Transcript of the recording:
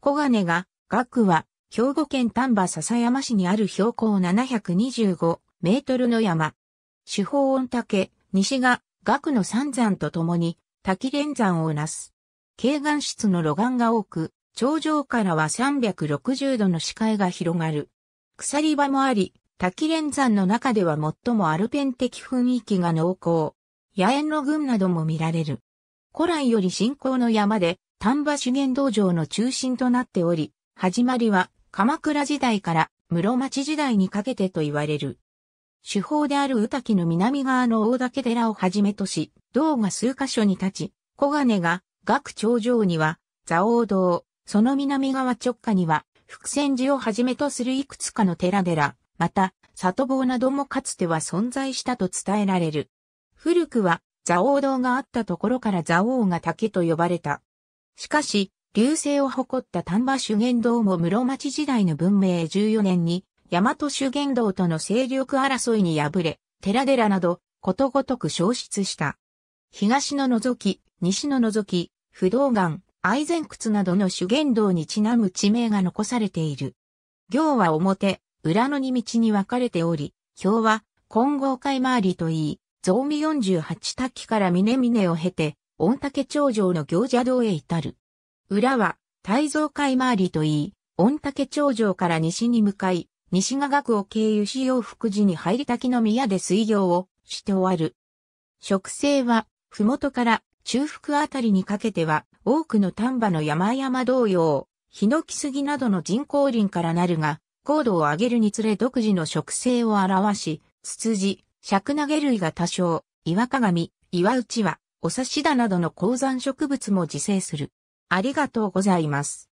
小金が、額は、兵庫県丹波笹山市にある標高725メートルの山。主峰御岳、西が、額の三山とともに、滝連山をなす。軽岩質の露岩が多く、頂上からは360度の視界が広がる。鎖場もあり、滝連山の中では最もアルペン的雰囲気が濃厚。野猿の群なども見られる。古来より信仰の山で、丹波修験道場の中心となっており、始まりは鎌倉時代から室町時代にかけてと言われる。手法である宇滝の南側の大岳寺をはじめとし、道が数箇所に立ち、小金が岳頂上には蔵王堂、その南側直下には伏線寺をはじめとするいくつかの寺々、また里坊などもかつては存在したと伝えられる。古くは蔵王堂があったところから蔵王が竹と呼ばれた。しかし、流星を誇った丹波修験道も室町時代の文明14年に、大和修験道との勢力争いに敗れ、寺寺など、ことごとく消失した。東の除き、西の除き、不動岩、愛前窟などの修験道にちなむ地名が残されている。行は表、裏の二道に分かれており、表は、金剛海回りといい、増味48滝から峰々を経て、御嶽頂上の行者道へ至る。裏は、大蔵会回りといい、御嶽頂上から西に向かい、西賀学を経由し洋福寺に入り滝の宮で水行をして終わる。植生は、ふもとから中腹あたりにかけては、多くの丹波の山々同様、ヒノキ杉などの人工林からなるが、高度を上げるにつれ独自の植生を表し、ツツジ、シャクナゲ類が多少、岩鏡、岩内は、お差しだなどの鉱山植物も自生する。ありがとうございます。